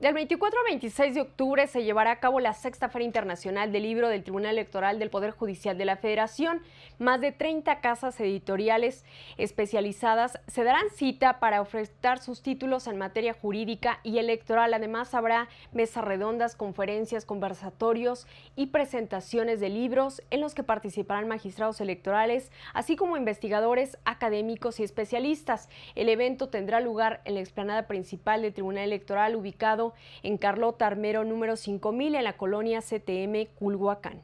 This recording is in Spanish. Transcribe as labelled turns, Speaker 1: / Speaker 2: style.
Speaker 1: Del 24 al 26 de octubre se llevará a cabo la sexta Feria Internacional del Libro del Tribunal Electoral del Poder Judicial de la Federación. Más de 30 casas editoriales especializadas se darán cita para ofrecer sus títulos en materia jurídica y electoral. Además habrá mesas redondas, conferencias, conversatorios y presentaciones de libros en los que participarán magistrados electorales, así como investigadores, académicos y especialistas. El evento tendrá lugar en la explanada principal del Tribunal Electoral ubicado en Carlota Armero número 5000 en la colonia CTM Culhuacán.